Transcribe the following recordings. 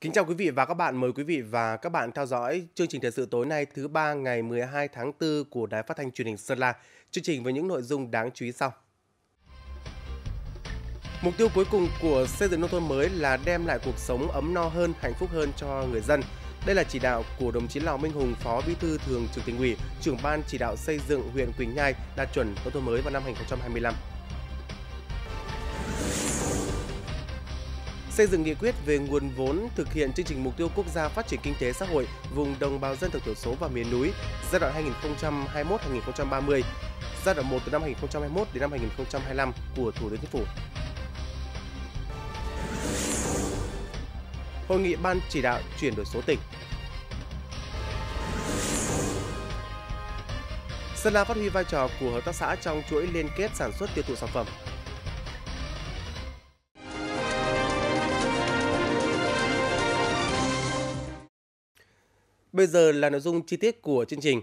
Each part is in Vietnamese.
Kính chào quý vị và các bạn, mời quý vị và các bạn theo dõi chương trình thời sự tối nay thứ ba ngày 12 tháng 4 của Đài Phát thanh Truyền hình Sơn La. Chương trình với những nội dung đáng chú ý sau. Mục tiêu cuối cùng của xây dựng nông thôn mới là đem lại cuộc sống ấm no hơn, hạnh phúc hơn cho người dân. Đây là chỉ đạo của đồng chí Lào Minh Hùng, Phó Bí thư Thường trực Tỉnh ủy, trưởng ban chỉ đạo xây dựng huyện Quỳnh Nhai đạt chuẩn nông thôn mới vào năm 2025. xây dựng nghị quyết về nguồn vốn thực hiện chương trình mục tiêu quốc gia phát triển kinh tế xã hội vùng đồng bào dân tộc thiểu số và miền núi giai đoạn 2021-2030, giai đoạn 1 từ năm 2021 đến năm 2025 của Thủ tướng Chính phủ. Hội nghị Ban chỉ đạo chuyển đổi số tỉnh Sơn La phát huy vai trò của hợp tác xã trong chuỗi liên kết sản xuất tiêu thụ sản phẩm. Bây giờ là nội dung chi tiết của chương trình.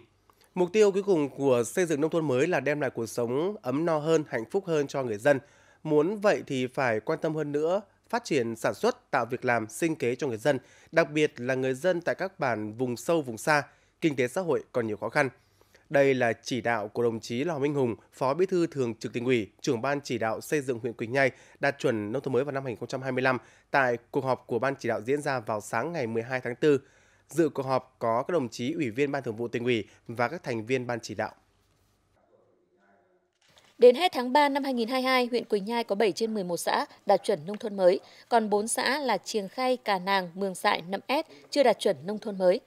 Mục tiêu cuối cùng của xây dựng nông thôn mới là đem lại cuộc sống ấm no hơn, hạnh phúc hơn cho người dân. Muốn vậy thì phải quan tâm hơn nữa phát triển sản xuất, tạo việc làm, sinh kế cho người dân, đặc biệt là người dân tại các bản vùng sâu, vùng xa, kinh tế xã hội còn nhiều khó khăn. Đây là chỉ đạo của đồng chí Lò Minh Hùng, Phó Bí thư Thường trực tỉnh ủy, trưởng ban chỉ đạo xây dựng huyện Quỳnh Nhai đạt chuẩn nông thôn mới vào năm 2025 tại cuộc họp của ban chỉ đạo diễn ra vào sáng ngày 12 tháng 4. Dự cuộc họp có các đồng chí Ủy viên Ban Thường vụ tỉnh ủy và các thành viên Ban chỉ đạo. Đến hết tháng 3 năm 2022, huyện Quỳnh Nhai có 7 trên 11 xã đạt chuẩn nông thôn mới, còn 4 xã là Triềng Khay, Cà Nàng, Mường Sại, Nậm Ét chưa đạt chuẩn nông thôn mới.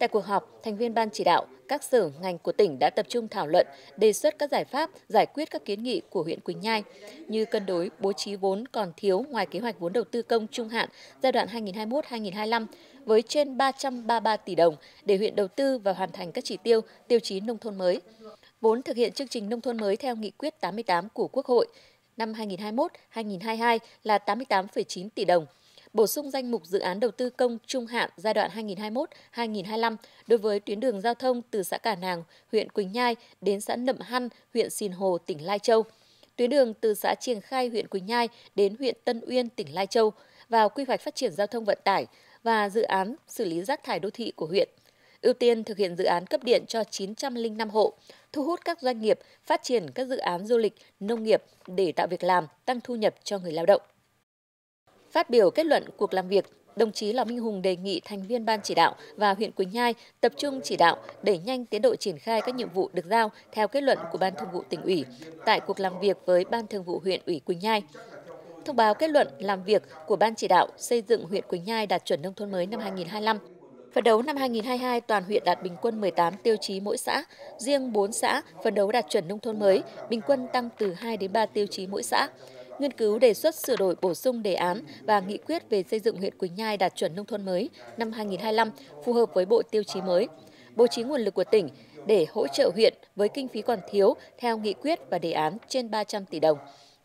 Tại cuộc họp, thành viên ban chỉ đạo, các sở ngành của tỉnh đã tập trung thảo luận, đề xuất các giải pháp giải quyết các kiến nghị của huyện Quỳnh Nhai như cân đối bố trí vốn còn thiếu ngoài kế hoạch vốn đầu tư công trung hạn giai đoạn 2021-2025 với trên 333 tỷ đồng để huyện đầu tư và hoàn thành các chỉ tiêu, tiêu chí nông thôn mới. Vốn thực hiện chương trình nông thôn mới theo nghị quyết 88 của Quốc hội năm 2021-2022 là 88,9 tỷ đồng – bổ sung danh mục dự án đầu tư công trung hạn giai đoạn 2021-2025 đối với tuyến đường giao thông từ xã Cả Nàng, huyện Quỳnh Nhai đến xã Nậm Hăn, huyện Sìn Hồ, tỉnh Lai Châu, tuyến đường từ xã Triềng Khai, huyện Quỳnh Nhai đến huyện Tân Uyên, tỉnh Lai Châu vào quy hoạch phát triển giao thông vận tải và dự án xử lý rác thải đô thị của huyện ưu tiên thực hiện dự án cấp điện cho 905 hộ, thu hút các doanh nghiệp phát triển các dự án du lịch, nông nghiệp để tạo việc làm, tăng thu nhập cho người lao động. Phát biểu kết luận cuộc làm việc, đồng chí Lò Minh Hùng đề nghị thành viên ban chỉ đạo và huyện Quỳnh Nhai tập trung chỉ đạo đẩy nhanh tiến độ triển khai các nhiệm vụ được giao theo kết luận của Ban Thường vụ tỉnh ủy tại cuộc làm việc với Ban Thường vụ huyện ủy Quỳnh Nhai. Thông báo kết luận làm việc của Ban chỉ đạo xây dựng huyện Quỳnh Nhai đạt chuẩn nông thôn mới năm 2025. Phần đấu năm 2022 toàn huyện đạt bình quân 18 tiêu chí mỗi xã, riêng 4 xã phần đấu đạt chuẩn nông thôn mới, bình quân tăng từ 2 đến 3 tiêu chí mỗi xã nghiên cứu đề xuất sửa đổi bổ sung đề án và nghị quyết về xây dựng huyện Quỳnh Nhai đạt chuẩn nông thôn mới năm 2025 phù hợp với bộ tiêu chí mới, bố trí nguồn lực của tỉnh để hỗ trợ huyện với kinh phí còn thiếu theo nghị quyết và đề án trên 300 tỷ đồng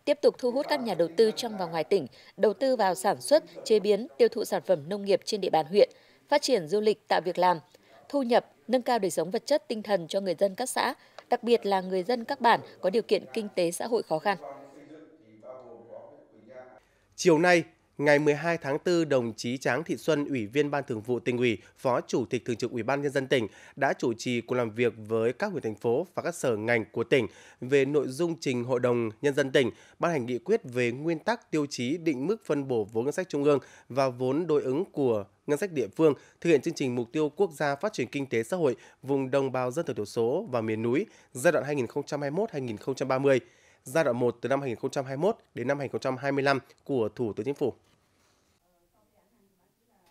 tiếp tục thu hút các nhà đầu tư trong và ngoài tỉnh đầu tư vào sản xuất, chế biến, tiêu thụ sản phẩm nông nghiệp trên địa bàn huyện, phát triển du lịch tạo việc làm, thu nhập, nâng cao đời sống vật chất tinh thần cho người dân các xã, đặc biệt là người dân các bản có điều kiện kinh tế xã hội khó khăn. Chiều nay, ngày 12 tháng 4, đồng chí Tráng Thị Xuân, Ủy viên Ban Thường vụ Tỉnh ủy, Phó Chủ tịch Thường trực Ủy ban nhân dân tỉnh đã chủ trì cuộc làm việc với các huyện thành phố và các sở ngành của tỉnh về nội dung trình Hội đồng nhân dân tỉnh ban hành nghị quyết về nguyên tắc tiêu chí định mức phân bổ vốn ngân sách trung ương và vốn đối ứng của ngân sách địa phương thực hiện chương trình mục tiêu quốc gia phát triển kinh tế xã hội vùng đồng bào dân tộc thiểu số và miền núi giai đoạn 2021-2030 giai đoạn 1 từ năm 2021 đến năm 2025 của Thủ tướng Chính phủ.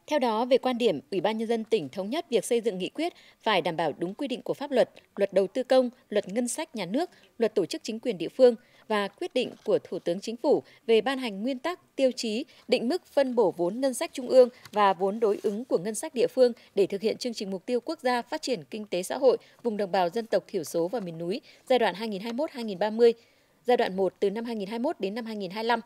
Theo đó, về quan điểm, Ủy ban Nhân dân tỉnh thống nhất việc xây dựng nghị quyết phải đảm bảo đúng quy định của pháp luật, luật đầu tư công, luật ngân sách nhà nước, luật tổ chức chính quyền địa phương và quyết định của Thủ tướng Chính phủ về ban hành nguyên tắc, tiêu chí, định mức phân bổ vốn ngân sách trung ương và vốn đối ứng của ngân sách địa phương để thực hiện chương trình mục tiêu quốc gia phát triển kinh tế xã hội vùng đồng bào dân tộc thiểu số và miền núi giai đoạn 2021-2030 giai đoạn 1 từ năm 2021 đến năm 2025.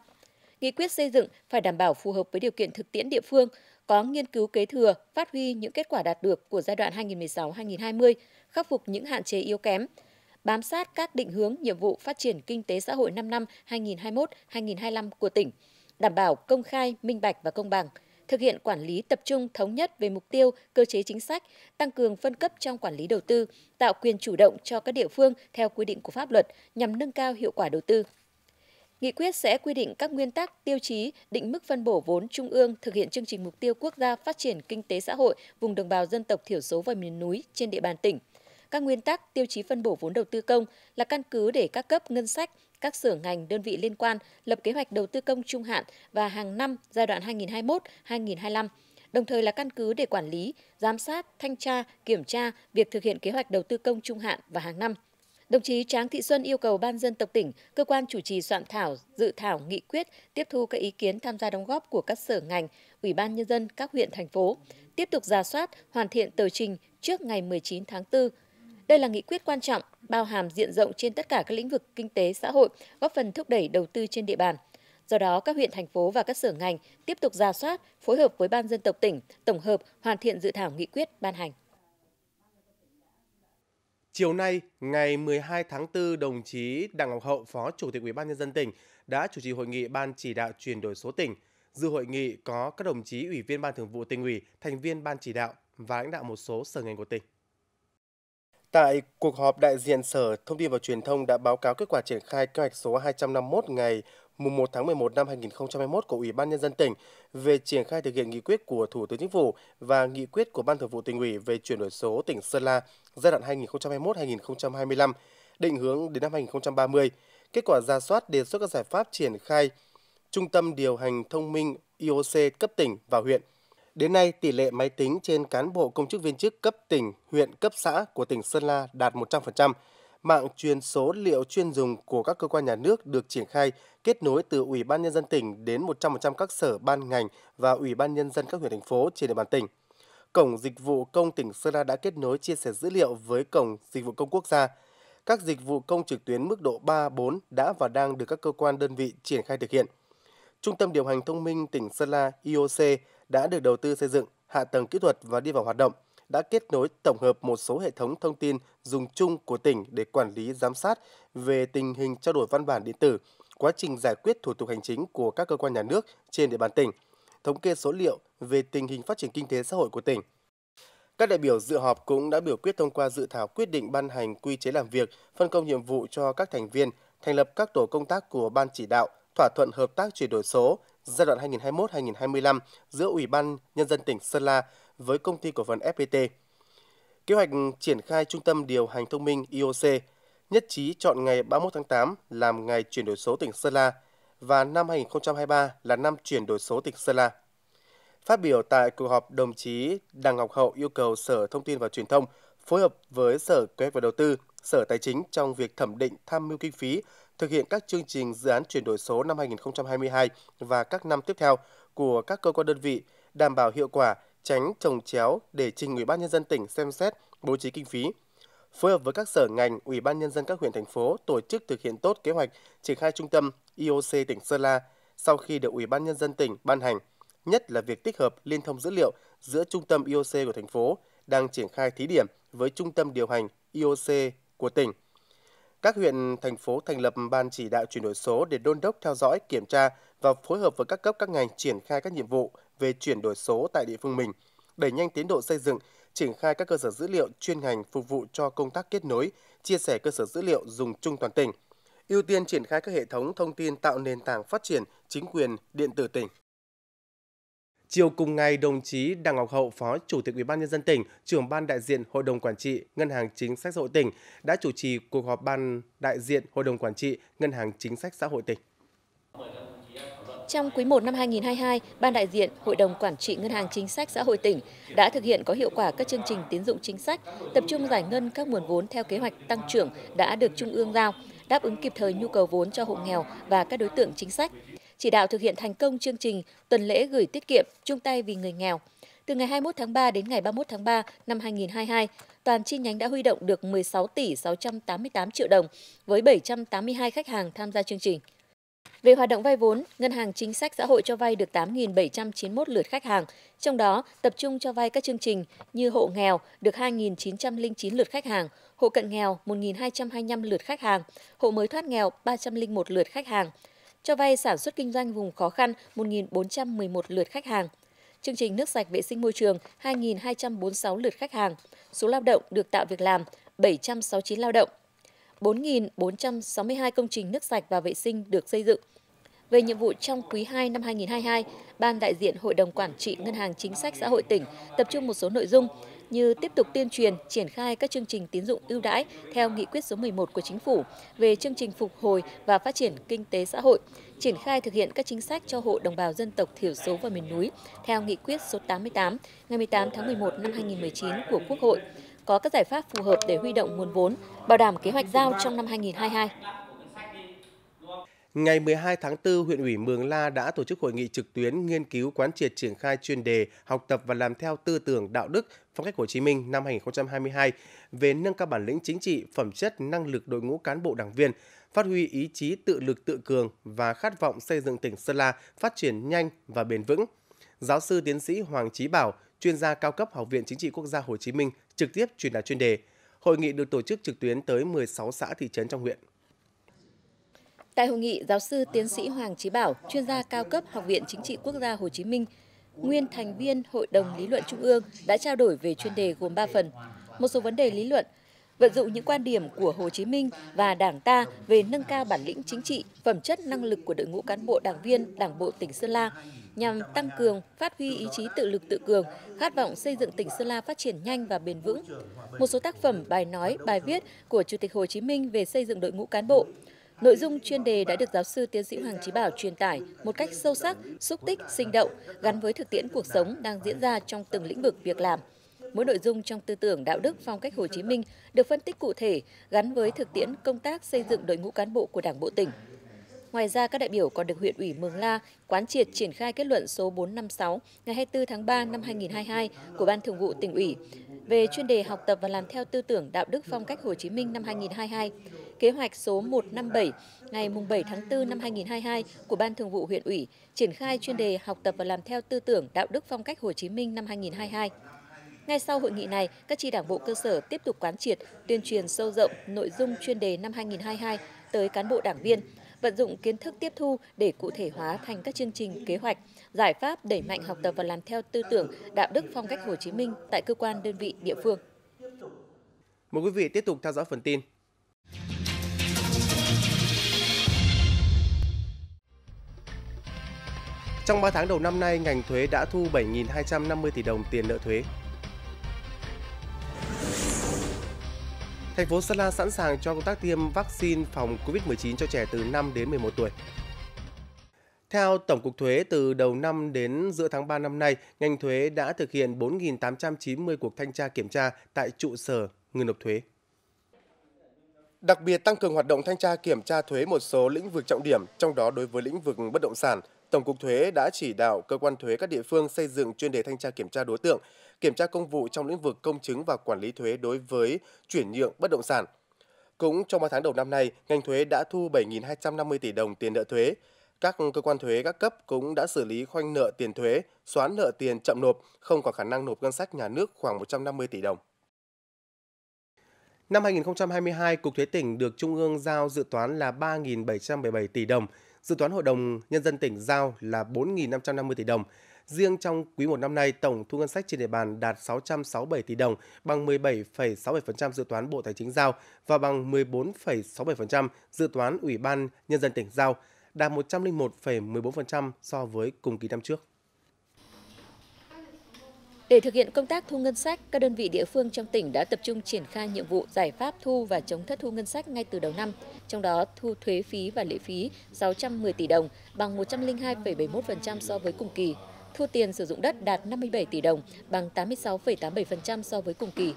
Nghị quyết xây dựng phải đảm bảo phù hợp với điều kiện thực tiễn địa phương, có nghiên cứu kế thừa, phát huy những kết quả đạt được của giai đoạn 2016-2020, khắc phục những hạn chế yếu kém, bám sát các định hướng nhiệm vụ phát triển kinh tế xã hội 5 năm 2021-2025 của tỉnh, đảm bảo công khai, minh bạch và công bằng – thực hiện quản lý tập trung thống nhất về mục tiêu, cơ chế chính sách, tăng cường phân cấp trong quản lý đầu tư, tạo quyền chủ động cho các địa phương theo quy định của pháp luật nhằm nâng cao hiệu quả đầu tư. Nghị quyết sẽ quy định các nguyên tắc, tiêu chí, định mức phân bổ vốn trung ương thực hiện chương trình mục tiêu quốc gia phát triển kinh tế xã hội vùng đồng bào dân tộc thiểu số và miền núi trên địa bàn tỉnh các nguyên tắc, tiêu chí phân bổ vốn đầu tư công là căn cứ để các cấp ngân sách, các sở ngành, đơn vị liên quan lập kế hoạch đầu tư công trung hạn và hàng năm giai đoạn 2021-2025 đồng thời là căn cứ để quản lý, giám sát, thanh tra, kiểm tra việc thực hiện kế hoạch đầu tư công trung hạn và hàng năm. Đồng chí Tráng Thị Xuân yêu cầu Ban dân tộc tỉnh, cơ quan chủ trì soạn thảo, dự thảo nghị quyết, tiếp thu các ý kiến tham gia đóng góp của các sở ngành, Ủy ban Nhân dân các huyện, thành phố, tiếp tục giả soát, hoàn thiện tờ trình trước ngày 19 tháng 4 đây là nghị quyết quan trọng, bao hàm diện rộng trên tất cả các lĩnh vực kinh tế xã hội, góp phần thúc đẩy đầu tư trên địa bàn. Do đó, các huyện, thành phố và các sở ngành tiếp tục ra soát, phối hợp với Ban dân tộc tỉnh, tổng hợp, hoàn thiện dự thảo nghị quyết ban hành. Chiều nay, ngày 12 tháng 4, đồng chí Đặng Ngọc Hậu, Phó Chủ tịch Ủy ban nhân dân tỉnh đã chủ trì hội nghị Ban chỉ đạo chuyển đổi số tỉnh. Dự hội nghị có các đồng chí Ủy viên Ban Thường vụ tỉnh ủy, thành viên Ban chỉ đạo và lãnh đạo một số sở ngành của tỉnh. Tại cuộc họp đại diện Sở Thông tin và Truyền thông đã báo cáo kết quả triển khai kế hoạch số 251 ngày mùng 1 tháng 11 năm 2021 của Ủy ban nhân dân tỉnh về triển khai thực hiện nghị quyết của Thủ tướng Chính phủ và nghị quyết của Ban Thường vụ tỉnh ủy về chuyển đổi số tỉnh Sơn La giai đoạn 2021-2025, định hướng đến năm 2030. Kết quả ra soát đề xuất các giải pháp triển khai Trung tâm điều hành thông minh IOC cấp tỉnh và huyện – Đến nay, tỷ lệ máy tính trên cán bộ công chức viên chức cấp tỉnh, huyện, cấp xã của tỉnh Sơn La đạt 100%. Mạng truyền số liệu chuyên dùng của các cơ quan nhà nước được triển khai kết nối từ Ủy ban Nhân dân tỉnh đến 100% các sở ban ngành và Ủy ban Nhân dân các huyện thành phố trên địa bàn tỉnh. Cổng Dịch vụ Công tỉnh Sơn La đã kết nối chia sẻ dữ liệu với Cổng Dịch vụ Công Quốc gia. Các dịch vụ công trực tuyến mức độ 3, 4 đã và đang được các cơ quan đơn vị triển khai thực hiện. Trung tâm điều hành thông minh tỉnh Sơn La IOC đã được đầu tư xây dựng, hạ tầng kỹ thuật và đi vào hoạt động, đã kết nối tổng hợp một số hệ thống thông tin dùng chung của tỉnh để quản lý giám sát về tình hình trao đổi văn bản điện tử, quá trình giải quyết thủ tục hành chính của các cơ quan nhà nước trên địa bàn tỉnh, thống kê số liệu về tình hình phát triển kinh tế xã hội của tỉnh. Các đại biểu dự họp cũng đã biểu quyết thông qua dự thảo quyết định ban hành quy chế làm việc, phân công nhiệm vụ cho các thành viên, thành lập các tổ công tác của ban chỉ đạo, thỏa thuận hợp tác chuyển đổi số, giai đoạn 2021-2025 giữa Ủy ban Nhân dân tỉnh Sơn La với công ty cổ phần FPT. Kế hoạch triển khai trung tâm điều hành thông minh IOC nhất trí chọn ngày 31 tháng 8 làm ngày chuyển đổi số tỉnh Sơn La và năm 2023 là năm chuyển đổi số tỉnh Sơn La. Phát biểu tại cuộc họp, đồng chí Đặng Ngọc Hậu yêu cầu Sở Thông tin và Truyền thông phối hợp với Sở Kế hoạch và Đầu tư, Sở Tài chính trong việc thẩm định tham mưu kinh phí thực hiện các chương trình dự án chuyển đổi số năm 2022 và các năm tiếp theo của các cơ quan đơn vị, đảm bảo hiệu quả, tránh trồng chéo để trình Ủy ban nhân dân tỉnh xem xét bố trí kinh phí. Phối hợp với các sở ngành, Ủy ban nhân dân các huyện thành phố tổ chức thực hiện tốt kế hoạch triển khai trung tâm IOC tỉnh Sơn La sau khi được Ủy ban nhân dân tỉnh ban hành, nhất là việc tích hợp liên thông dữ liệu giữa trung tâm IOC của thành phố đang triển khai thí điểm với trung tâm điều hành IOC của tỉnh các huyện, thành phố thành lập ban chỉ đạo chuyển đổi số để đôn đốc theo dõi, kiểm tra và phối hợp với các cấp các ngành triển khai các nhiệm vụ về chuyển đổi số tại địa phương mình, đẩy nhanh tiến độ xây dựng, triển khai các cơ sở dữ liệu chuyên ngành phục vụ cho công tác kết nối, chia sẻ cơ sở dữ liệu dùng chung toàn tỉnh, ưu tiên triển khai các hệ thống thông tin tạo nền tảng phát triển chính quyền điện tử tỉnh. Chiều cùng ngày, đồng chí Đặng Ngọc Hậu, Phó Chủ tịch Ủy ban nhân dân tỉnh, trưởng ban đại diện Hội đồng quản trị Ngân hàng Chính sách xã hội tỉnh đã chủ trì cuộc họp ban đại diện Hội đồng quản trị Ngân hàng Chính sách xã hội tỉnh. Trong quý 1 năm 2022, Ban đại diện Hội đồng Quản trị Ngân hàng Chính sách Xã hội tỉnh đã thực hiện có hiệu quả các chương trình tín dụng chính sách, tập trung giải ngân các nguồn vốn theo kế hoạch tăng trưởng đã được Trung ương giao, đáp ứng kịp thời nhu cầu vốn cho hộ nghèo và các đối tượng chính sách chỉ đạo thực hiện thành công chương trình tuần lễ gửi tiết kiệm chung tay vì người nghèo. Từ ngày 21 tháng 3 đến ngày 31 tháng 3 năm 2022, toàn chi nhánh đã huy động được 16 tỷ 688 triệu đồng với 782 khách hàng tham gia chương trình. Về hoạt động vay vốn, Ngân hàng Chính sách Xã hội cho vay được 8.791 lượt khách hàng, trong đó tập trung cho vay các chương trình như hộ nghèo được 2.909 lượt khách hàng, hộ cận nghèo 1.225 lượt khách hàng, hộ mới thoát nghèo 301 lượt khách hàng, cho vay sản xuất kinh doanh vùng khó khăn 1.411 lượt khách hàng. Chương trình nước sạch vệ sinh môi trường 2.246 lượt khách hàng. Số lao động được tạo việc làm 769 lao động. 4.462 công trình nước sạch và vệ sinh được xây dựng. Về nhiệm vụ trong quý 2 năm 2022, Ban đại diện Hội đồng Quản trị Ngân hàng Chính sách Xã hội tỉnh tập trung một số nội dung như tiếp tục tuyên truyền, triển khai các chương trình tín dụng ưu đãi theo nghị quyết số 11 của chính phủ về chương trình phục hồi và phát triển kinh tế xã hội, triển khai thực hiện các chính sách cho hộ đồng bào dân tộc thiểu số và miền núi theo nghị quyết số 88 ngày 18 tháng 11 năm 2019 của Quốc hội, có các giải pháp phù hợp để huy động nguồn vốn, bảo đảm kế hoạch giao trong năm 2022. Ngày 12 tháng 4, huyện ủy Mường La đã tổ chức hội nghị trực tuyến nghiên cứu quán triệt triển khai chuyên đề học tập và làm theo tư tưởng đạo đức phong cách Hồ Chí Minh năm 2022 về nâng cao bản lĩnh chính trị, phẩm chất, năng lực đội ngũ cán bộ đảng viên, phát huy ý chí tự lực tự cường và khát vọng xây dựng tỉnh Sơn La phát triển nhanh và bền vững. Giáo sư tiến sĩ Hoàng Chí Bảo, chuyên gia cao cấp Học viện Chính trị Quốc gia Hồ Chí Minh trực tiếp truyền đạt chuyên đề. Hội nghị được tổ chức trực tuyến tới 16 xã thị trấn trong huyện. Tại hội nghị, giáo sư tiến sĩ Hoàng Chí Bảo, chuyên gia cao cấp Học viện Chính trị Quốc gia Hồ Chí Minh, nguyên thành viên Hội đồng Lý luận Trung ương đã trao đổi về chuyên đề gồm 3 phần. Một số vấn đề lý luận, vận dụng những quan điểm của Hồ Chí Minh và Đảng ta về nâng cao bản lĩnh chính trị, phẩm chất năng lực của đội ngũ cán bộ đảng viên Đảng bộ tỉnh Sơn La nhằm tăng cường, phát huy ý chí tự lực tự cường, khát vọng xây dựng tỉnh Sơn La phát triển nhanh và bền vững. Một số tác phẩm, bài nói, bài viết của Chủ tịch Hồ Chí Minh về xây dựng đội ngũ cán bộ, Nội dung chuyên đề đã được giáo sư tiến sĩ Hoàng Chí Bảo truyền tải một cách sâu sắc, xúc tích, sinh động, gắn với thực tiễn cuộc sống đang diễn ra trong từng lĩnh vực việc làm. Mỗi nội dung trong tư tưởng đạo đức phong cách Hồ Chí Minh được phân tích cụ thể, gắn với thực tiễn công tác xây dựng đội ngũ cán bộ của Đảng bộ tỉnh. Ngoài ra, các đại biểu còn được huyện ủy Mường La quán triệt triển khai kết luận số 456 ngày 24 tháng 3 năm 2022 của Ban Thường vụ tỉnh ủy về chuyên đề học tập và làm theo tư tưởng đạo đức phong cách Hồ Chí Minh năm 2022, kế hoạch số 157 ngày 7 tháng 4 năm 2022 của Ban Thường vụ huyện ủy triển khai chuyên đề học tập và làm theo tư tưởng đạo đức phong cách Hồ Chí Minh năm 2022. Ngay sau hội nghị này, các chi đảng bộ cơ sở tiếp tục quán triệt, tuyên truyền sâu rộng nội dung chuyên đề năm 2022 tới cán bộ đảng viên, vận dụng kiến thức tiếp thu để cụ thể hóa thành các chương trình, kế hoạch, giải pháp đẩy mạnh học tập và làm theo tư tưởng, đạo đức phong cách Hồ Chí Minh tại cơ quan đơn vị địa phương. Mời quý vị tiếp tục theo dõi phần tin. Trong 3 tháng đầu năm nay, ngành thuế đã thu 7.250 tỷ đồng tiền nợ thuế, Thành phố Sơn La sẵn sàng cho công tác tiêm vaccine phòng COVID-19 cho trẻ từ 5 đến 11 tuổi. Theo Tổng cục Thuế, từ đầu năm đến giữa tháng 3 năm nay, ngành thuế đã thực hiện 4.890 cuộc thanh tra kiểm tra tại trụ sở người nộp thuế. Đặc biệt tăng cường hoạt động thanh tra kiểm tra thuế một số lĩnh vực trọng điểm, trong đó đối với lĩnh vực bất động sản, Tổng cục Thuế đã chỉ đạo cơ quan thuế các địa phương xây dựng chuyên đề thanh tra kiểm tra đối tượng, kiểm tra công vụ trong lĩnh vực công chứng và quản lý thuế đối với chuyển nhượng bất động sản. Cũng trong 3 tháng đầu năm nay, ngành thuế đã thu 7.250 tỷ đồng tiền nợ thuế. Các cơ quan thuế các cấp cũng đã xử lý khoanh nợ tiền thuế, xoán nợ tiền chậm nộp, không có khả năng nộp ngân sách nhà nước khoảng 150 tỷ đồng. Năm 2022, Cục Thuế tỉnh được Trung ương giao dự toán là 3.777 tỷ đồng – Dự toán Hội đồng Nhân dân tỉnh giao là 4.550 tỷ đồng. Riêng trong quý một năm nay, tổng thu ngân sách trên địa bàn đạt 667 tỷ đồng, bằng 17,67% dự toán Bộ Tài chính giao và bằng 14,67% dự toán Ủy ban Nhân dân tỉnh giao, đạt 101,14% so với cùng kỳ năm trước. Để thực hiện công tác thu ngân sách, các đơn vị địa phương trong tỉnh đã tập trung triển khai nhiệm vụ giải pháp thu và chống thất thu ngân sách ngay từ đầu năm, trong đó thu thuế phí và lệ phí 610 tỷ đồng, bằng 102,71% so với cùng kỳ, thu tiền sử dụng đất đạt 57 tỷ đồng, bằng 86,87% so với cùng kỳ.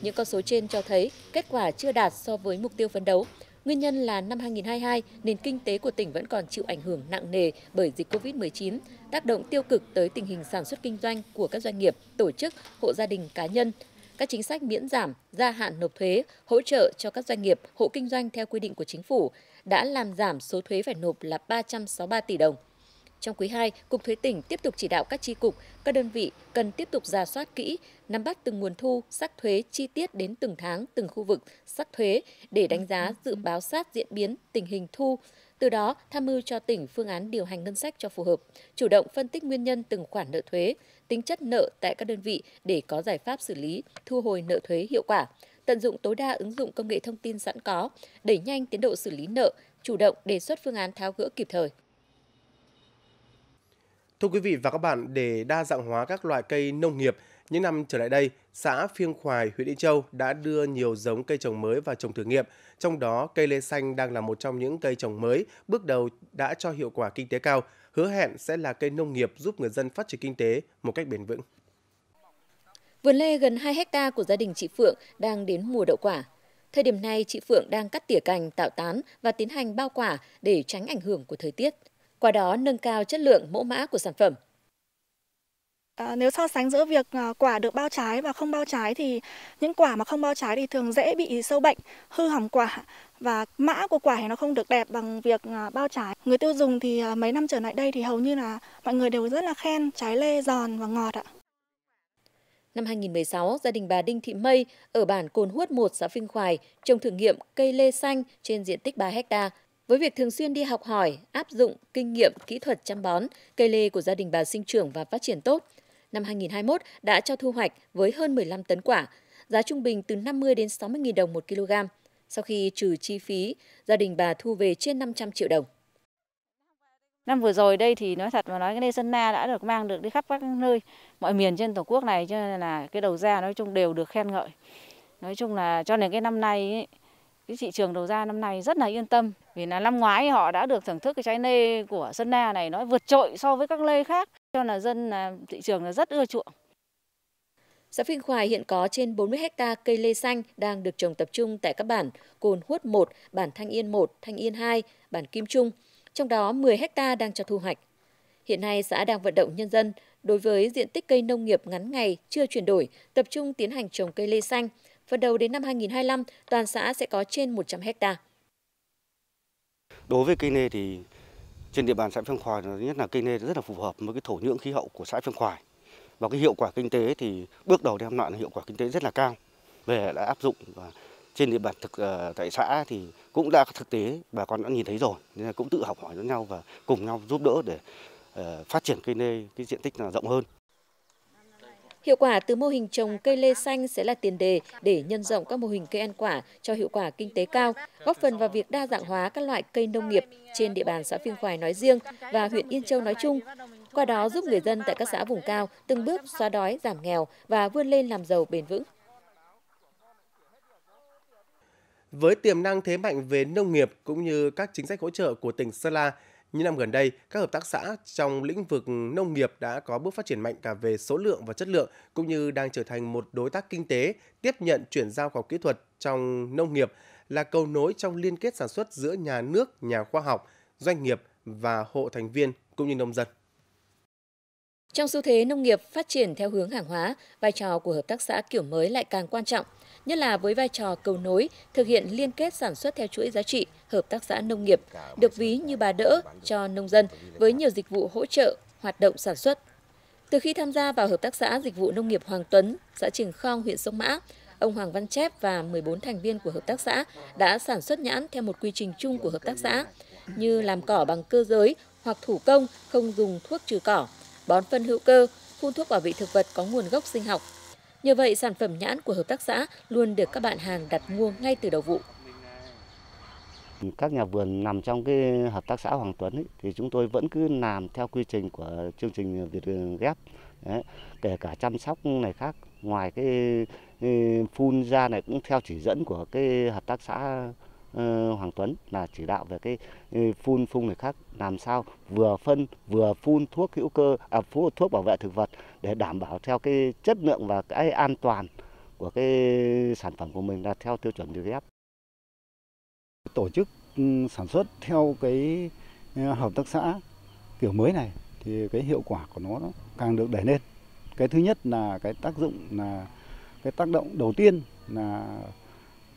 Những con số trên cho thấy kết quả chưa đạt so với mục tiêu phấn đấu, Nguyên nhân là năm 2022, nền kinh tế của tỉnh vẫn còn chịu ảnh hưởng nặng nề bởi dịch COVID-19, tác động tiêu cực tới tình hình sản xuất kinh doanh của các doanh nghiệp, tổ chức, hộ gia đình cá nhân. Các chính sách miễn giảm, gia hạn nộp thuế, hỗ trợ cho các doanh nghiệp, hộ kinh doanh theo quy định của chính phủ đã làm giảm số thuế phải nộp là 363 tỷ đồng. Trong quý 2, Cục Thuế tỉnh tiếp tục chỉ đạo các chi cục, các đơn vị cần tiếp tục ra soát kỹ, nắm bắt từng nguồn thu, sắc thuế chi tiết đến từng tháng, từng khu vực, sắc thuế để đánh giá ừ, ừ. dự báo sát diễn biến tình hình thu, từ đó tham mưu cho tỉnh phương án điều hành ngân sách cho phù hợp, chủ động phân tích nguyên nhân từng khoản nợ thuế, tính chất nợ tại các đơn vị để có giải pháp xử lý, thu hồi nợ thuế hiệu quả, tận dụng tối đa ứng dụng công nghệ thông tin sẵn có, đẩy nhanh tiến độ xử lý nợ, chủ động đề xuất phương án tháo gỡ kịp thời. Thưa quý vị và các bạn, để đa dạng hóa các loại cây nông nghiệp, những năm trở lại đây, xã Phiêng Khoài, huyện Yên Châu đã đưa nhiều giống cây trồng mới vào trồng thử nghiệm. Trong đó, cây lê xanh đang là một trong những cây trồng mới, bước đầu đã cho hiệu quả kinh tế cao, hứa hẹn sẽ là cây nông nghiệp giúp người dân phát triển kinh tế một cách bền vững. Vườn lê gần 2 hecta của gia đình chị Phượng đang đến mùa đậu quả. Thời điểm này, chị Phượng đang cắt tỉa cành, tạo tán và tiến hành bao quả để tránh ảnh hưởng của thời tiết qua đó nâng cao chất lượng mẫu mã của sản phẩm. À, nếu so sánh giữa việc à, quả được bao trái và không bao trái thì những quả mà không bao trái thì thường dễ bị sâu bệnh, hư hỏng quả và mã của quả thì nó không được đẹp bằng việc à, bao trái. Người tiêu dùng thì à, mấy năm trở lại đây thì hầu như là mọi người đều rất là khen trái lê giòn và ngọt ạ. Năm 2016, gia đình bà Đinh Thị Mây ở bản Cồn Huốt 1, xã Vinh Khoài trồng thử nghiệm cây lê xanh trên diện tích 3 hectare với việc thường xuyên đi học hỏi, áp dụng kinh nghiệm kỹ thuật chăm bón, cây lê của gia đình bà sinh trưởng và phát triển tốt. Năm 2021 đã cho thu hoạch với hơn 15 tấn quả, giá trung bình từ 50 đến 60 000 đồng một kg. Sau khi trừ chi phí, gia đình bà thu về trên 500 triệu đồng. Năm vừa rồi đây thì nói thật mà nói cái lê sân na đã được mang được đi khắp các nơi, mọi miền trên Tổ quốc này cho nên là cái đầu ra nói chung đều được khen ngợi. Nói chung là cho nên cái năm nay ấy, cái thị trường đầu ra năm nay rất là yên tâm vì là năm ngoái họ đã được thưởng thức cái trái lê của Sơn Na này nó vượt trội so với các lê khác cho là dân là thị trường là rất ưa chuộng. Xã Phiên Khoài hiện có trên 40 ha cây lê xanh đang được trồng tập trung tại các bản Cồn Huốt 1, bản Thanh Yên 1, Thanh Yên 2, bản Kim Trung, trong đó 10 ha đang cho thu hoạch. Hiện nay xã đang vận động nhân dân đối với diện tích cây nông nghiệp ngắn ngày chưa chuyển đổi, tập trung tiến hành trồng cây lê xanh, Phần đầu đến năm 2025, toàn xã sẽ có trên 100 hecta. Đối với cây nê thì trên địa bàn xã Phương Khoài nhất là cây nê rất là phù hợp với cái thổ nhưỡng khí hậu của xã Phương Khoài và cái hiệu quả kinh tế thì bước đầu đem lại là hiệu quả kinh tế rất là cao về đã áp dụng và trên địa bàn thực ờ, tại xã thì cũng đã thực tế bà con đã nhìn thấy rồi nên là cũng tự học hỏi lẫn nhau và cùng nhau giúp đỡ để ờ, phát triển cây nê cái diện tích là rộng hơn Hiệu quả từ mô hình trồng cây lê xanh sẽ là tiền đề để nhân rộng các mô hình cây ăn quả cho hiệu quả kinh tế cao, góp phần vào việc đa dạng hóa các loại cây nông nghiệp trên địa bàn xã Phiêng Khoài nói riêng và huyện Yên Châu nói chung, qua đó giúp người dân tại các xã vùng cao từng bước xóa đói, giảm nghèo và vươn lên làm giàu bền vững. Với tiềm năng thế mạnh về nông nghiệp cũng như các chính sách hỗ trợ của tỉnh Sơn La, những năm gần đây, các hợp tác xã trong lĩnh vực nông nghiệp đã có bước phát triển mạnh cả về số lượng và chất lượng, cũng như đang trở thành một đối tác kinh tế tiếp nhận chuyển giao khoa học kỹ thuật trong nông nghiệp là cầu nối trong liên kết sản xuất giữa nhà nước, nhà khoa học, doanh nghiệp và hộ thành viên cũng như nông dân. Trong xu thế nông nghiệp phát triển theo hướng hàng hóa, vai trò của hợp tác xã kiểu mới lại càng quan trọng, nhất là với vai trò cầu nối, thực hiện liên kết sản xuất theo chuỗi giá trị, hợp tác xã nông nghiệp được ví như bà đỡ cho nông dân với nhiều dịch vụ hỗ trợ hoạt động sản xuất. Từ khi tham gia vào hợp tác xã dịch vụ nông nghiệp Hoàng Tuấn, xã Trường Khong, huyện Sông Mã, ông Hoàng Văn Chép và 14 thành viên của hợp tác xã đã sản xuất nhãn theo một quy trình chung của hợp tác xã, như làm cỏ bằng cơ giới hoặc thủ công không dùng thuốc trừ cỏ, bón phân hữu cơ, phun thuốc bảo vệ thực vật có nguồn gốc sinh học. Nhờ vậy, sản phẩm nhãn của hợp tác xã luôn được các bạn hàng đặt mua ngay từ đầu vụ. Các nhà vườn nằm trong cái hợp tác xã Hoàng Tuấn ấy, thì chúng tôi vẫn cứ làm theo quy trình của chương trình Việt ghép, Đấy, kể cả chăm sóc này khác, ngoài cái phun ra này cũng theo chỉ dẫn của cái hợp tác xã Ờ, Hoàng Tuấn là chỉ đạo về cái ừ, phun phun người khác làm sao vừa phân vừa phun thuốc hữu cơ à, phun thuốc bảo vệ thực vật để đảm bảo theo cái chất lượng và cái an toàn của cái sản phẩm của mình là theo tiêu chuẩn VGF. Tổ chức ừ, sản xuất theo cái ừ, hợp tác xã kiểu mới này thì cái hiệu quả của nó càng được đẩy lên. Cái thứ nhất là cái tác dụng là cái tác động đầu tiên là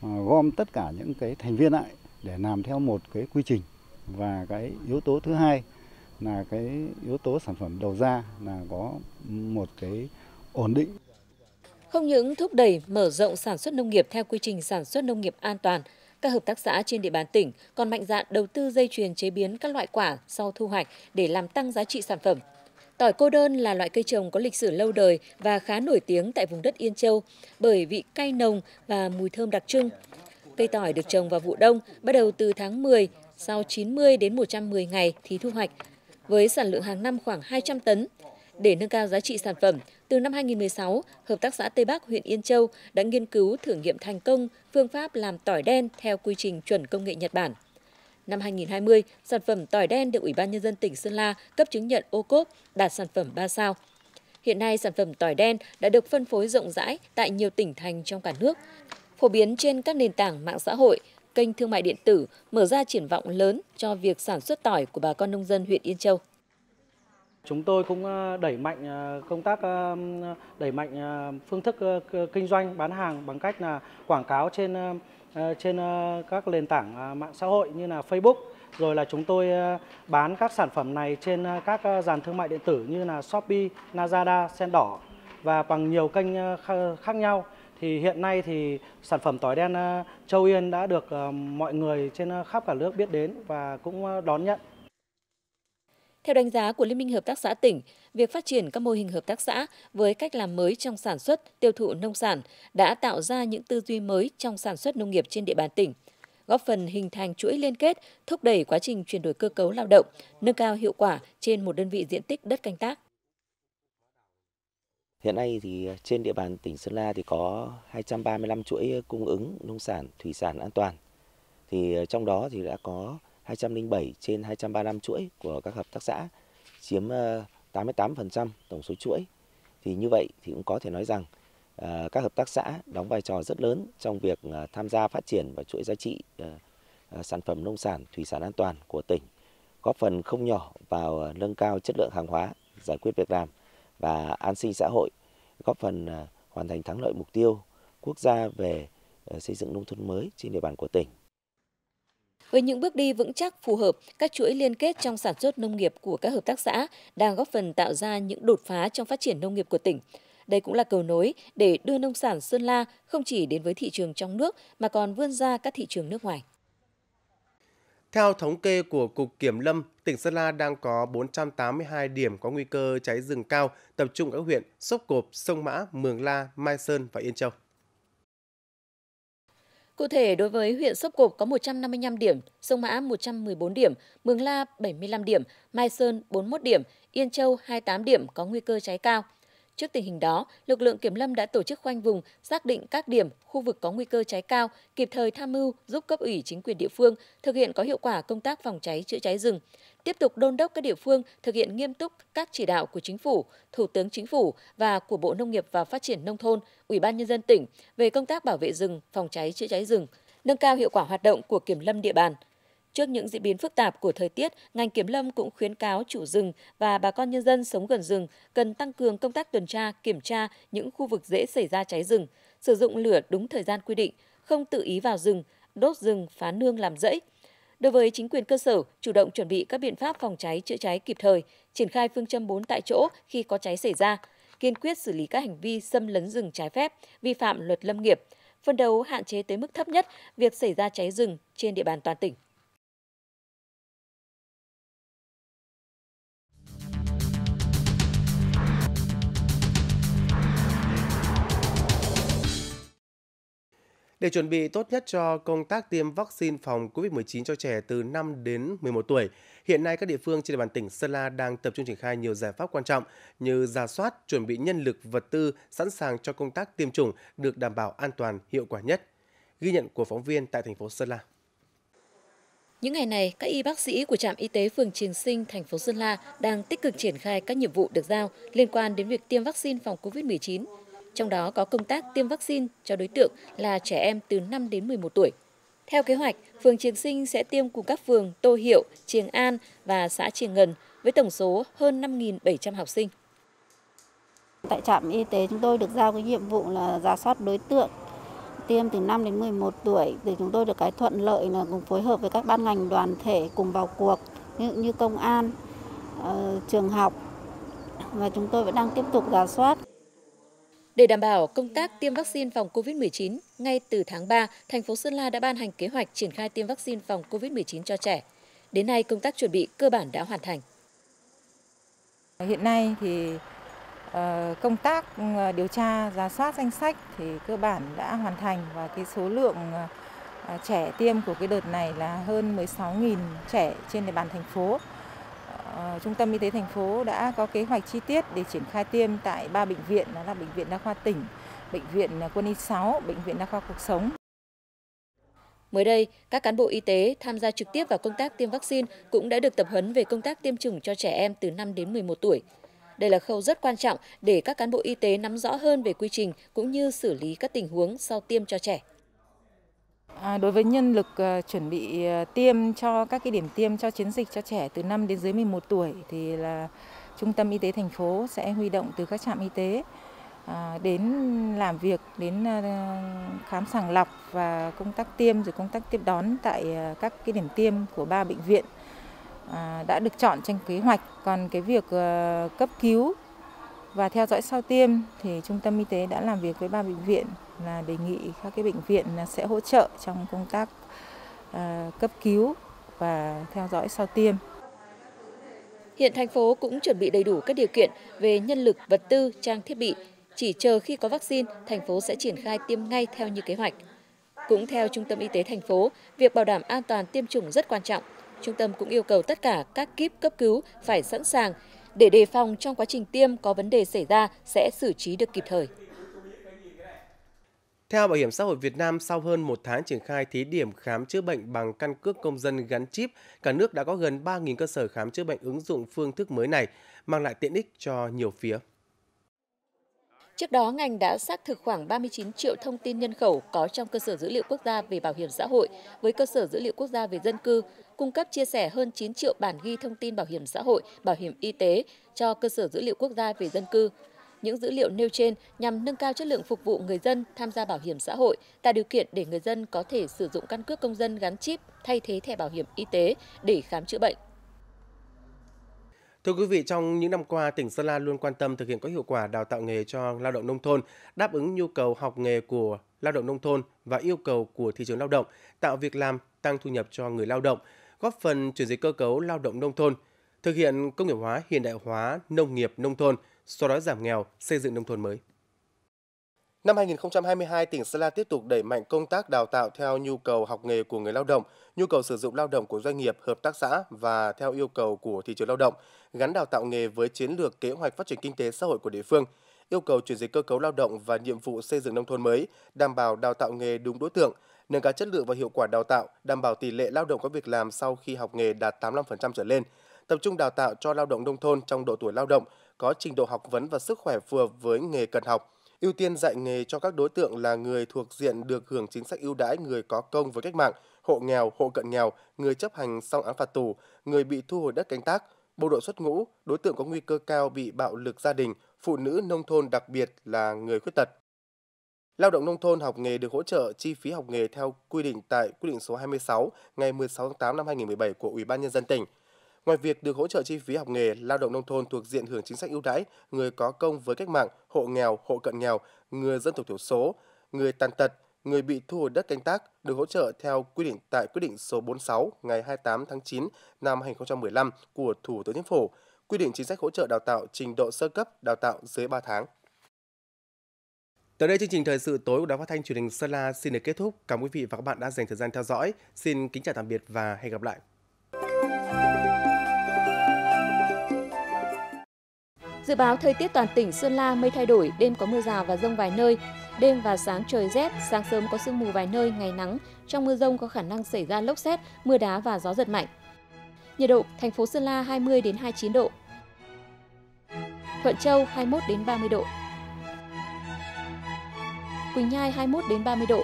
Ờ, gom tất cả những cái thành viên lại để làm theo một cái quy trình và cái yếu tố thứ hai là cái yếu tố sản phẩm đầu ra là có một cái ổn định. Không những thúc đẩy mở rộng sản xuất nông nghiệp theo quy trình sản xuất nông nghiệp an toàn, các hợp tác xã trên địa bàn tỉnh còn mạnh dạn đầu tư dây chuyền chế biến các loại quả sau thu hoạch để làm tăng giá trị sản phẩm, Tỏi cô đơn là loại cây trồng có lịch sử lâu đời và khá nổi tiếng tại vùng đất Yên Châu bởi vị cay nồng và mùi thơm đặc trưng. Cây tỏi được trồng vào vụ đông, bắt đầu từ tháng 10, sau 90 đến 110 ngày thì thu hoạch, với sản lượng hàng năm khoảng 200 tấn. Để nâng cao giá trị sản phẩm, từ năm 2016, Hợp tác xã Tây Bắc huyện Yên Châu đã nghiên cứu thử nghiệm thành công phương pháp làm tỏi đen theo quy trình chuẩn công nghệ Nhật Bản năm 2020, sản phẩm tỏi đen được Ủy ban Nhân dân tỉnh Sơn La cấp chứng nhận ô cốp đạt sản phẩm 3 sao. Hiện nay, sản phẩm tỏi đen đã được phân phối rộng rãi tại nhiều tỉnh thành trong cả nước, phổ biến trên các nền tảng mạng xã hội, kênh thương mại điện tử, mở ra triển vọng lớn cho việc sản xuất tỏi của bà con nông dân huyện Yên Châu. Chúng tôi cũng ờ, đẩy mạnh ờ, công tác đẩy mạnh ờ, phương thức kinh doanh bán hàng bằng cách là quảng cáo trên Ờ, trên ờ, các nền tảng ờ, mạng xã hội như là Facebook rồi là chúng tôi bán các sản phẩm này trên các dàn thương mại điện tử như là Shopee, Lazada, Sen Đỏ và bằng nhiều kênh khác nhau thì hiện nay thì sản phẩm tỏi đen Châu Yên đã được mọi người trên khắp cả nước biết đến và cũng đón nhận. Theo đánh giá của Liên minh Hợp tác xã tỉnh, việc phát triển các mô hình hợp tác xã với cách làm mới trong sản xuất, tiêu thụ nông sản đã tạo ra những tư duy mới trong sản xuất nông nghiệp trên địa bàn tỉnh, góp phần hình thành chuỗi liên kết, thúc đẩy quá trình chuyển đổi cơ cấu lao động, nâng cao hiệu quả trên một đơn vị diện tích đất canh tác. Hiện nay thì trên địa bàn tỉnh Sơn La thì có 235 chuỗi cung ứng nông sản, thủy sản an toàn. Thì ờ, trong đó thì đã có 207 trên 235 chuỗi của các hợp tác xã chiếm ờ, 88% tổng số chuỗi. Thì như vậy thì cũng có thể nói rằng ờ, các hợp tác xã đóng vai trò rất lớn trong việc ờ, tham gia phát triển và chuỗi giá trị ờ, sản phẩm nông sản thủy sản an toàn của tỉnh, góp phần không nhỏ vào nâng cao chất lượng hàng hóa, giải quyết việc làm và an sinh xã hội, góp phần hoàn thành thắng lợi mục tiêu quốc gia về xây dựng nông thôn mới trên địa bàn của tỉnh. Với những bước đi vững chắc phù hợp, các chuỗi liên kết trong sản xuất nông nghiệp của các hợp tác xã đang góp phần tạo ra những đột phá trong phát triển nông nghiệp của tỉnh. Đây cũng là cầu nối để đưa nông sản Sơn La không chỉ đến với thị trường trong nước mà còn vươn ra các thị trường nước ngoài. Theo thống kê của Cục Kiểm Lâm, tỉnh Sơn La đang có 482 điểm có nguy cơ cháy rừng cao, tập trung ở huyện Sốc Cộp, Sông Mã, Mường La, Mai Sơn và Yên Châu. Cụ thể, đối với huyện Sốc Cộp có 155 điểm, Sông Mã 114 điểm, Mường La 75 điểm, Mai Sơn 41 điểm, Yên Châu 28 điểm có nguy cơ cháy cao – Trước tình hình đó, lực lượng kiểm lâm đã tổ chức khoanh vùng, xác định các điểm, khu vực có nguy cơ cháy cao, kịp thời tham mưu giúp cấp ủy chính quyền địa phương thực hiện có hiệu quả công tác phòng cháy chữa cháy rừng, tiếp tục đôn đốc các địa phương thực hiện nghiêm túc các chỉ đạo của chính phủ, Thủ tướng Chính phủ và của Bộ Nông nghiệp và Phát triển nông thôn, Ủy ban nhân dân tỉnh về công tác bảo vệ rừng, phòng cháy chữa cháy rừng, nâng cao hiệu quả hoạt động của kiểm lâm địa bàn – Trước những diễn biến phức tạp của thời tiết, ngành kiểm lâm cũng khuyến cáo chủ rừng và bà con nhân dân sống gần rừng cần tăng cường công tác tuần tra, kiểm tra những khu vực dễ xảy ra cháy rừng, sử dụng lửa đúng thời gian quy định, không tự ý vào rừng, đốt rừng, phá nương làm rẫy. Đối với chính quyền cơ sở, chủ động chuẩn bị các biện pháp phòng cháy chữa cháy kịp thời, triển khai phương châm 4 tại chỗ khi có cháy xảy ra, kiên quyết xử lý các hành vi xâm lấn rừng trái phép, vi phạm luật lâm nghiệp, phân đấu hạn chế tới mức thấp nhất việc xảy ra cháy rừng trên địa bàn toàn tỉnh. Để chuẩn bị tốt nhất cho công tác tiêm vaccine phòng COVID-19 cho trẻ từ 5 đến 11 tuổi, hiện nay các địa phương trên địa bàn tỉnh Sơn La đang tập trung triển khai nhiều giải pháp quan trọng như ra soát, chuẩn bị nhân lực, vật tư sẵn sàng cho công tác tiêm chủng được đảm bảo an toàn, hiệu quả nhất. Ghi nhận của phóng viên tại thành phố Sơn La. Những ngày này, các y bác sĩ của trạm y tế phường Trường Sinh, thành phố Sơn La đang tích cực triển khai các nhiệm vụ được giao liên quan đến việc tiêm vaccine phòng COVID-19 trong đó có công tác tiêm vaccine cho đối tượng là trẻ em từ 5 đến 11 tuổi. Theo kế hoạch, phường Triềng Sinh sẽ tiêm cùng các phường Tô Hiệu, Triềng An và xã Triềng Ngần với tổng số hơn 5.700 học sinh. Tại trạm y tế chúng tôi được giao cái nhiệm vụ là giả soát đối tượng tiêm từ 5 đến 11 tuổi thì chúng tôi được cái thuận lợi là cùng phối hợp với các ban ngành đoàn thể cùng vào cuộc như, như công an, ờ, trường học và chúng tôi vẫn đang tiếp tục giả soát để đảm bảo công tác tiêm vaccine phòng COVID-19, ngay từ tháng 3, thành phố Sơn La đã ban hành kế hoạch triển khai tiêm vaccine phòng COVID-19 cho trẻ. Đến nay, công tác chuẩn bị cơ bản đã hoàn thành. Hiện nay thì ờ, công tác ờ, điều tra, giả soát danh sách thì cơ bản đã hoàn thành và cái số lượng ờ, trẻ tiêm của cái đợt này là hơn 16.000 trẻ trên địa bàn thành phố. Ờ, Trung tâm Y tế thành phố đã có kế hoạch chi tiết để triển khai tiêm tại ba bệnh viện đó là bệnh viện Đa khoa tỉnh, bệnh viện Quân y 6, bệnh viện Đa khoa Cuộc sống. Mới đây, các cán bộ y tế tham gia trực tiếp vào công tác tiêm vaccine cũng đã được tập huấn về công tác tiêm chủng cho trẻ em từ 5 đến 11 tuổi. Đây là khâu rất quan trọng để các cán bộ y tế nắm rõ hơn về quy trình cũng như xử lý các tình huống sau tiêm cho trẻ. À, đối với nhân lực ờ, chuẩn bị ờ, tiêm cho các cái điểm tiêm cho chiến dịch cho trẻ từ 5 đến dưới 11 tuổi thì là trung tâm y tế thành phố sẽ huy động từ các trạm y tế à, đến làm việc đến ờ, khám sàng lọc và công tác tiêm rồi công tác tiếp đón tại các cái điểm tiêm của ba bệnh viện à, đã được chọn trong kế hoạch còn cái việc cấp cứu và theo dõi sau tiêm thì trung tâm y tế đã làm việc với ba bệnh viện là đề nghị các cái bệnh viện sẽ hỗ trợ trong công tác à, cấp cứu và theo dõi sau tiêm. Hiện thành phố cũng chuẩn bị đầy đủ các điều kiện về nhân lực, vật tư, trang thiết bị. Chỉ chờ khi có vaccine, thành phố sẽ triển khai tiêm ngay theo như kế hoạch. Cũng theo Trung tâm Y tế thành phố, việc bảo đảm an toàn tiêm chủng rất quan trọng. Trung tâm cũng yêu cầu tất cả các kíp cấp cứu phải sẵn sàng để đề phòng trong quá trình tiêm có vấn đề xảy ra sẽ xử trí được kịp thời. Theo Bảo hiểm xã hội Việt Nam, sau hơn một tháng triển khai thí điểm khám chữa bệnh bằng căn cước công dân gắn chip, cả nước đã có gần 3.000 cơ sở khám chữa bệnh ứng dụng phương thức mới này, mang lại tiện ích cho nhiều phía. Trước đó, ngành đã xác thực khoảng 39 triệu thông tin nhân khẩu có trong cơ sở dữ liệu quốc gia về bảo hiểm xã hội với cơ sở dữ liệu quốc gia về dân cư, cung cấp chia sẻ hơn 9 triệu bản ghi thông tin bảo hiểm xã hội, bảo hiểm y tế cho cơ sở dữ liệu quốc gia về dân cư, những dữ liệu nêu trên nhằm nâng cao chất lượng phục vụ người dân tham gia bảo hiểm xã hội, tạo điều kiện để người dân có thể sử dụng căn cước công dân gắn chip thay thế thẻ bảo hiểm y tế để khám chữa bệnh. Thưa quý vị, trong những năm qua, tỉnh Sơn La luôn quan tâm thực hiện có hiệu quả đào tạo nghề cho lao động nông thôn, đáp ứng nhu cầu học nghề của lao động nông thôn và yêu cầu của thị trường lao động, tạo việc làm, tăng thu nhập cho người lao động, góp phần chuyển dịch cơ cấu lao động nông thôn, thực hiện công nghiệp hóa hiện đại hóa nông nghiệp nông thôn – xóa đói giảm nghèo, xây dựng nông thôn mới. Năm 2022, tỉnh Sơn La tiếp tục đẩy mạnh công tác đào tạo theo nhu cầu học nghề của người lao động, nhu cầu sử dụng lao động của doanh nghiệp, hợp tác xã và theo yêu cầu của thị trường lao động, gắn đào tạo nghề với chiến lược kế hoạch phát triển kinh tế xã hội của địa phương, yêu cầu chuyển dịch cơ cấu lao động và nhiệm vụ xây dựng nông thôn mới, đảm bảo đào tạo nghề đúng đối tượng, nâng cao chất lượng và hiệu quả đào tạo, đảm bảo tỷ lệ lao động có việc làm sau khi học nghề đạt 85% trở lên, tập trung đào tạo cho lao động nông thôn trong độ tuổi lao động, có trình độ học vấn và sức khỏe phù hợp với nghề cần học, ưu tiên dạy nghề cho các đối tượng là người thuộc diện được hưởng chính sách ưu đãi người có công với cách mạng, hộ nghèo, hộ cận nghèo, người chấp hành xong án phạt tù, người bị thu hồi đất canh tác, bộ đội xuất ngũ, đối tượng có nguy cơ cao bị bạo lực gia đình, phụ nữ nông thôn đặc biệt là người khuyết tật. Lao động nông thôn học nghề được hỗ trợ chi phí học nghề theo quy định tại quyết định số 26 ngày 16 tháng 8 năm 2017 của Ủy ban nhân dân tỉnh Ngoài việc được hỗ trợ chi phí học nghề, lao động nông thôn thuộc diện hưởng chính sách ưu đãi, người có công với cách mạng, hộ nghèo, hộ cận nghèo, người dân tộc thiểu số, người tàn tật, người bị thu hồi đất canh tác được hỗ trợ theo quy định tại quyết định số 46 ngày 28 tháng 9 năm 2015 của Thủ tướng Chính phủ, quy định chính sách hỗ trợ đào tạo trình độ sơ cấp đào tạo dưới 3 tháng. Tới đây chương trình thời sự tối của Đài Phát thanh Truyền hình Sơn La xin được kết thúc. Cảm ơn quý vị và các bạn đã dành thời gian theo dõi. Xin kính chào tạm biệt và hẹn gặp lại. Dự báo thời tiết toàn tỉnh Sơn La mây thay đổi, đêm có mưa rào và rông vài nơi. Đêm và sáng trời rét, sáng sớm có sương mù vài nơi, ngày nắng. Trong mưa rông có khả năng xảy ra lốc xét, mưa đá và gió giật mạnh. Nhiệt độ thành phố Sơn La 20 đến 29 độ. Thuận Châu 21 đến 30 độ. Quỳnh Nhai 21 đến 30 độ.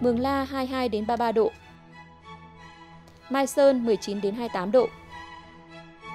Mường La 22 đến 33 độ. Mai Sơn 19 đến 28 độ.